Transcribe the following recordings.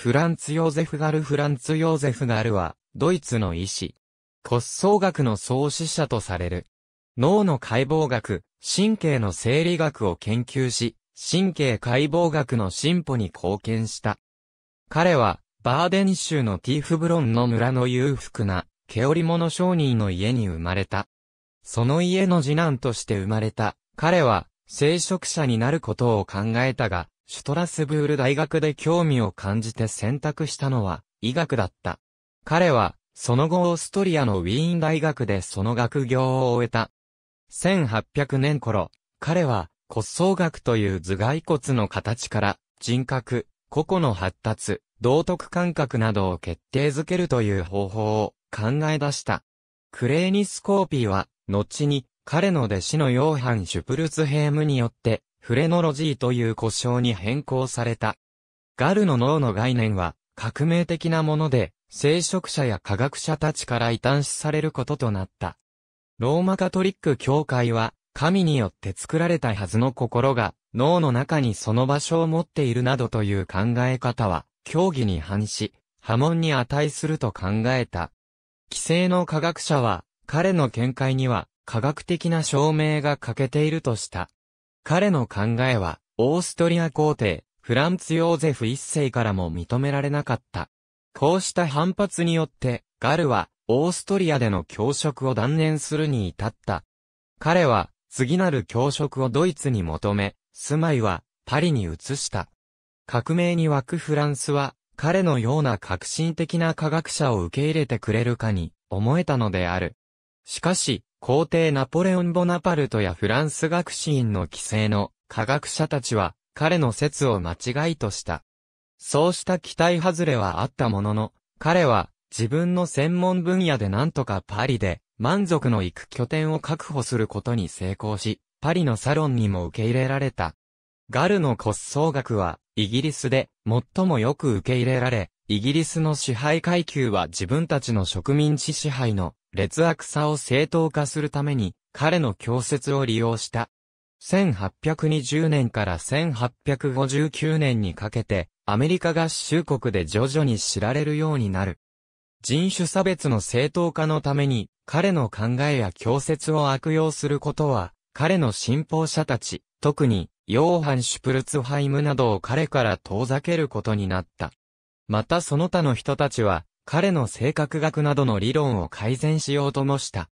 フランツ・ヨーゼフ・ガルフランツ・ヨーゼフ・ガルは、ドイツの医師。骨葬学の創始者とされる。脳の解剖学、神経の生理学を研究し、神経解剖学の進歩に貢献した。彼は、バーデン州のティーフブロンの村の裕福な、毛織物商人の家に生まれた。その家の次男として生まれた、彼は、聖職者になることを考えたが、シュトラスブール大学で興味を感じて選択したのは医学だった。彼は、その後オーストリアのウィーン大学でその学業を終えた。1800年頃、彼は骨葬学という頭蓋骨の形から人格、個々の発達、道徳感覚などを決定づけるという方法を考え出した。クレーニスコーピーは、後に彼の弟子のヨーハン・シュプルツヘームによってフレノロジーという呼称に変更された。ガルの脳の概念は革命的なもので、聖職者や科学者たちから異端視されることとなった。ローマカトリック教会は、神によって作られたはずの心が、脳の中にその場所を持っているなどという考え方は、教義に反し、波紋に値すると考えた。既成の科学者は、彼の見解には、科学的な証明が欠けているとした。彼の考えは、オーストリア皇帝、フランツ・ヨーゼフ一世からも認められなかった。こうした反発によって、ガルは、オーストリアでの教職を断念するに至った。彼は、次なる教職をドイツに求め、住まいは、パリに移した。革命に湧くフランスは、彼のような革新的な科学者を受け入れてくれるかに、思えたのである。しかし、皇帝ナポレオン・ボナパルトやフランス学士院の規制の科学者たちは彼の説を間違いとした。そうした期待外れはあったものの、彼は自分の専門分野でなんとかパリで満足のいく拠点を確保することに成功し、パリのサロンにも受け入れられた。ガルの骨葬学はイギリスで最もよく受け入れられ、イギリスの支配階級は自分たちの植民地支配の劣悪さを正当化するために彼の教説を利用した。1820年から1859年にかけてアメリカ合衆国で徐々に知られるようになる。人種差別の正当化のために彼の考えや教説を悪用することは彼の信奉者たち、特にヨーハン・シュプルツハイムなどを彼から遠ざけることになった。またその他の人たちは、彼の性格学などの理論を改善しようともした。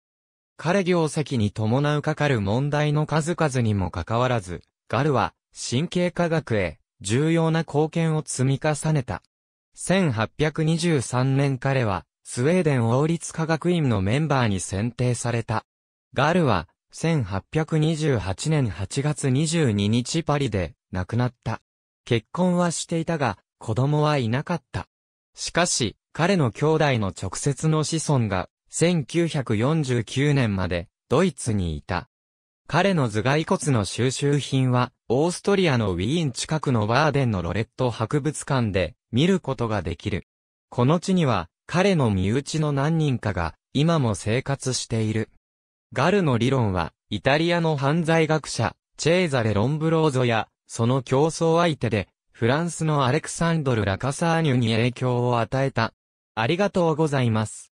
彼業績に伴うかかる問題の数々にもかかわらず、ガルは神経科学へ重要な貢献を積み重ねた。1823年彼はスウェーデン王立科学院のメンバーに選定された。ガルは1828年8月22日パリで亡くなった。結婚はしていたが、子供はいなかった。しかし、彼の兄弟の直接の子孫が、1949年まで、ドイツにいた。彼の頭蓋骨の収集品は、オーストリアのウィーン近くのバーデンのロレット博物館で見ることができる。この地には、彼の身内の何人かが、今も生活している。ガルの理論は、イタリアの犯罪学者、チェーザレ・ロンブローゾや、その競争相手で、フランスのアレクサンドル・ラカサーニュに影響を与えた。ありがとうございます。